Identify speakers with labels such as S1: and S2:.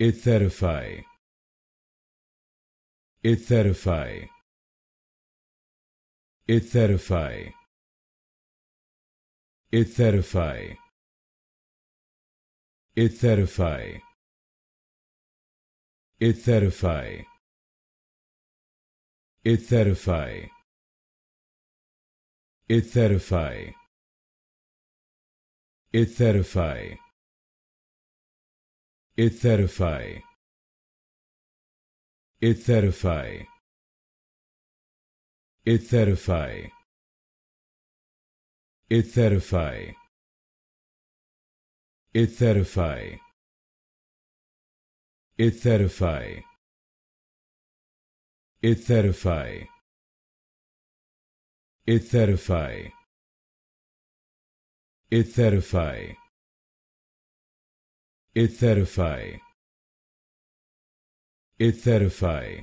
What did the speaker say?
S1: Etherify. Etherify. Etherify. Etherify. Etherify. Etherify. Etherify. Etherify. Etherify. Etherify. Etherify. Etherify. Etherify. Etherify. Etherify. Etherify. Etherify. Etherify. Etherify Etherify